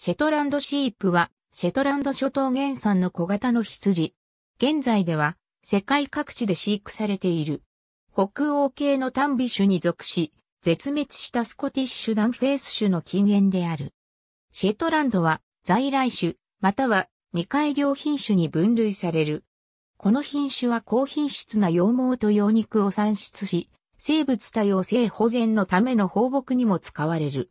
シェトランドシープは、シェトランド諸島原産の小型の羊。現在では、世界各地で飼育されている。北欧系のンビ種に属し、絶滅したスコティッシュダンフェイス種の近縁である。シェトランドは、在来種、または未改良品種に分類される。この品種は高品質な羊毛と羊肉を産出し、生物多様性保全のための放牧にも使われる。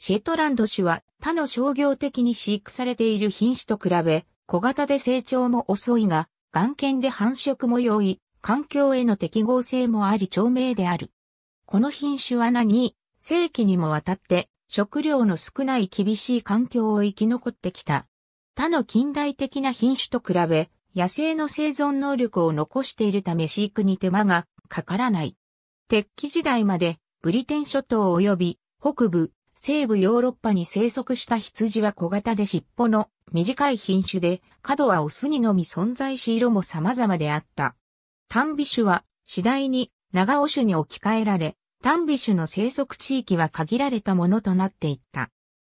シェトランド種は他の商業的に飼育されている品種と比べ、小型で成長も遅いが、眼見で繁殖も容易、環境への適合性もあり長命である。この品種は何世紀にもわたって食料の少ない厳しい環境を生き残ってきた。他の近代的な品種と比べ、野生の生存能力を残しているため飼育に手間がかからない。鉄器時代までブリテン諸島及び北部、西部ヨーロッパに生息した羊は小型で尻尾の短い品種で、角はオスにのみ存在し色も様々であった。短尾種は次第に長尾種に置き換えられ、短尾種の生息地域は限られたものとなっていった。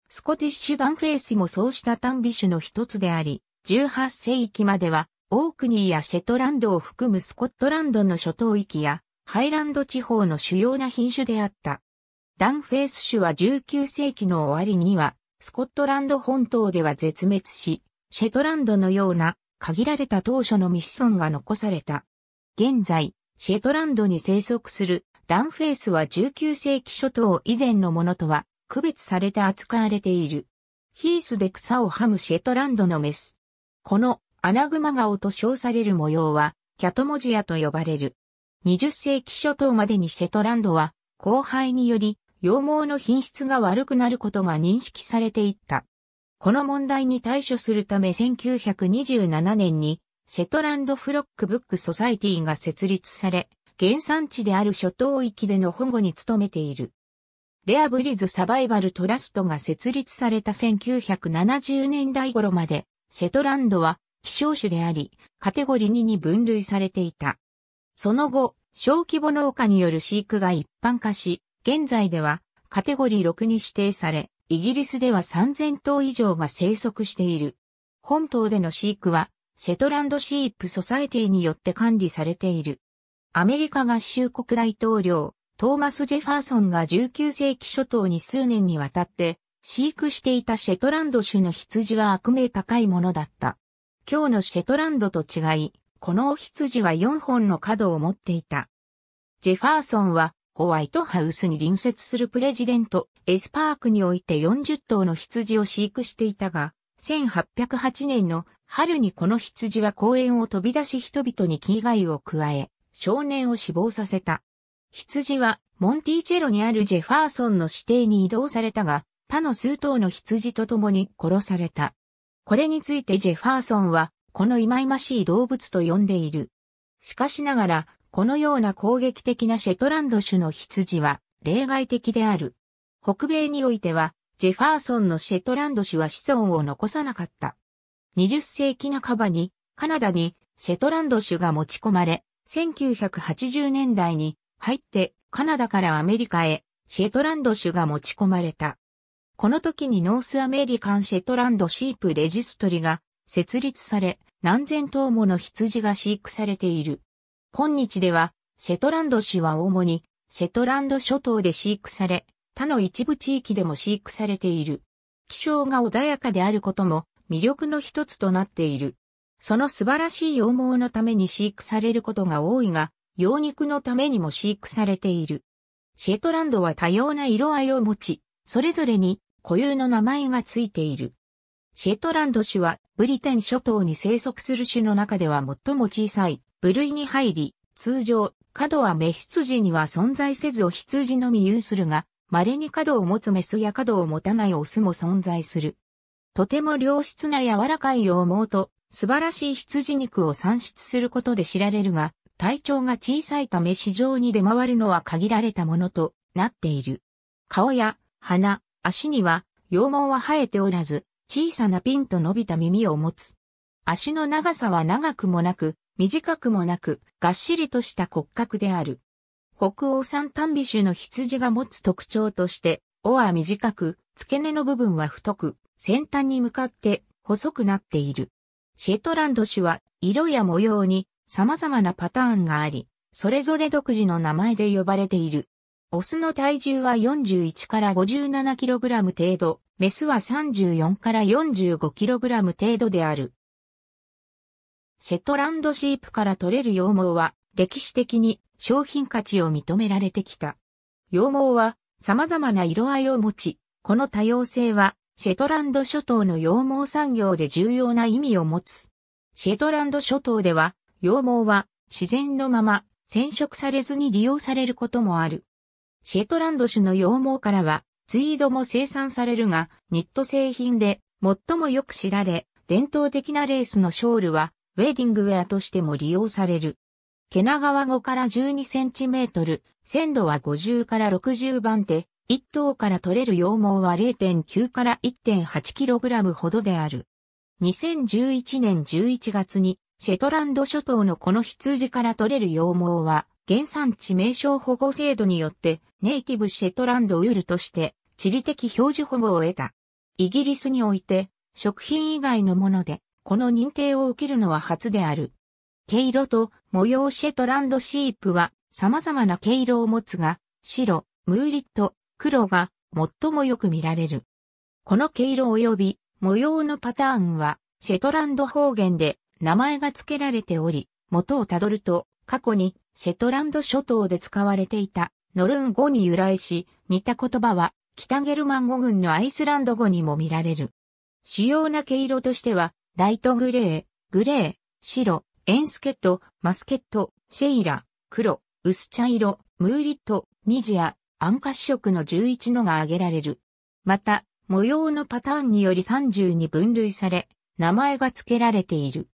スコティッシュガンフェイスもそうした短尾種の一つであり、18世紀までは、オークニーやシェトランドを含むスコットランドの諸島域や、ハイランド地方の主要な品種であった。ダンフェイス種は19世紀の終わりには、スコットランド本島では絶滅し、シェトランドのような限られた当初のミ子孫が残された。現在、シェトランドに生息するダンフェイスは19世紀初頭以前のものとは区別されて扱われている。ヒースで草をはむシェトランドのメス。このアナグマ顔と称される模様はキャトモジアと呼ばれる。20世紀初頭までにシェトランドは荒廃により羊毛の品質が悪くなることが認識されていった。この問題に対処するため1927年にセトランドフロックブックソサイティが設立され、原産地である諸島域での保護に努めている。レアブリズサバイバルトラストが設立された1970年代頃まで、セトランドは希少種であり、カテゴリー2に分類されていた。その後、小規模農家による飼育が一般化し、現在ではカテゴリー6に指定され、イギリスでは3000頭以上が生息している。本島での飼育は、シェトランドシープソサエティによって管理されている。アメリカ合衆国大統領、トーマス・ジェファーソンが19世紀初頭に数年にわたって、飼育していたシェトランド種の羊は悪名高いものだった。今日のシェトランドと違い、このお羊は4本の角を持っていた。ジェファーソンはホワイトハウスに隣接するプレジデント、エスパークにおいて40頭の羊を飼育していたが、1808年の春にこの羊は公園を飛び出し人々に危害を加え、少年を死亡させた。羊はモンティーチェロにあるジェファーソンの指定に移動されたが、他の数頭の羊と共に殺された。これについてジェファーソンは、この忌々しい動物と呼んでいる。しかしながら、このような攻撃的なシェトランド種の羊は例外的である。北米においては、ジェファーソンのシェトランド種は子孫を残さなかった。20世紀半ばに、カナダにシェトランド種が持ち込まれ、1980年代に入ってカナダからアメリカへシェトランド種が持ち込まれた。この時にノースアメリカンシェトランドシープレジストリが設立され、何千頭もの羊が飼育されている。今日では、シェトランド種は主に、シェトランド諸島で飼育され、他の一部地域でも飼育されている。気象が穏やかであることも魅力の一つとなっている。その素晴らしい羊毛のために飼育されることが多いが、羊肉のためにも飼育されている。シェトランドは多様な色合いを持ち、それぞれに固有の名前がついている。シェトランド種はブリテン諸島に生息する種の中では最も小さい部類に入り、通常、角はメツ羊には存在せずお羊のみ有するが、稀に角を持つメスや角を持たないオスも存在する。とても良質な柔らかい羊毛と素晴らしい羊肉を産出することで知られるが、体長が小さいため市場に出回るのは限られたものとなっている。顔や鼻、足には羊毛は生えておらず、小さなピンと伸びた耳を持つ。足の長さは長くもなく、短くもなく、がっしりとした骨格である。北欧産丹美種の羊が持つ特徴として、尾は短く、付け根の部分は太く、先端に向かって細くなっている。シェトランド種は色や模様に様々なパターンがあり、それぞれ独自の名前で呼ばれている。オスの体重は41から 57kg 程度、メスは34から 45kg 程度である。シェットランドシープから取れる羊毛は歴史的に商品価値を認められてきた。羊毛は様々な色合いを持ち、この多様性はシェトランド諸島の羊毛産業で重要な意味を持つ。シェトランド諸島では羊毛は自然のまま染色されずに利用されることもある。シェトランド種の羊毛からはツイードも生産されるがニット製品で最もよく知られ伝統的なレースのショールはウェディングウェアとしても利用される。毛長は5から12センチメートル、鮮度は50から60番手、1頭から取れる羊毛は0.9から1.8キログラムほどである。2011年11月に、シェトランド諸島のこの羊から取れる羊毛は、原産地名称保護制度によって、ネイティブシェトランドウールとして、地理的表示保護を得た。イギリスにおいて、食品以外のもので、この認定を受けるのは初である。毛色と模様シェトランドシープは様々な毛色を持つが、白、ムーリット、黒が最もよく見られる。この毛色及び模様のパターンは、シェトランド方言で名前が付けられており、元をたどると、過去にシェトランド諸島で使われていたノルン語に由来し、似た言葉は北ゲルマン語群のアイスランド語にも見られる。主要な毛色としては、ライトグレー、グレー、白、エンスケット、マスケット、シェイラ、黒、薄茶色、ムーリット、ニジア、ア暗褐色の11のが挙げられる。また、模様のパターンにより30に分類され、名前が付けられている。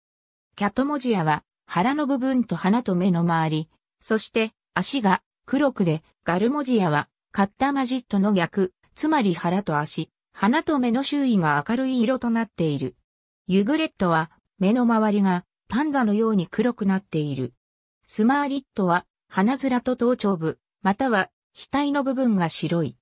キャトモジアは腹の部分と鼻と目の周り、そして足が黒くで、ガルモジアはカッタマジットの逆、つまり腹と足、鼻と目の周囲が明るい色となっている。ユグレットは目の周りがパンダのように黒くなっている。スマーリットは鼻面と頭頂部、または額の部分が白い。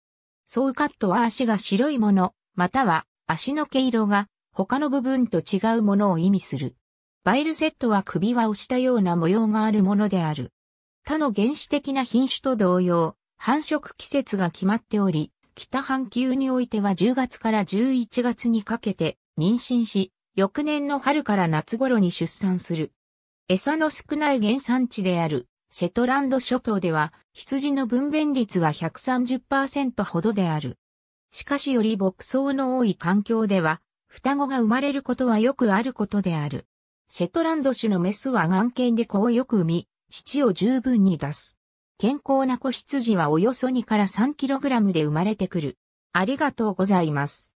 ソウカットは足が白いもの、または足の毛色が他の部分と違うものを意味する。バイルセットは首輪をしたような模様があるものである。他の原始的な品種と同様、繁殖季節が決まっており、北半球においては10月から11月にかけて妊娠し、翌年の春から夏頃に出産する。餌の少ない原産地であるセトランド諸島では羊の分娩率は130%ほどである。しかしより牧草の多い環境では双子が生まれることはよくあることである。セトランド種のメスは眼犬で子をよく産み、乳を十分に出す。健康な子羊はおよそ2から 3kg で生まれてくる。ありがとうございます。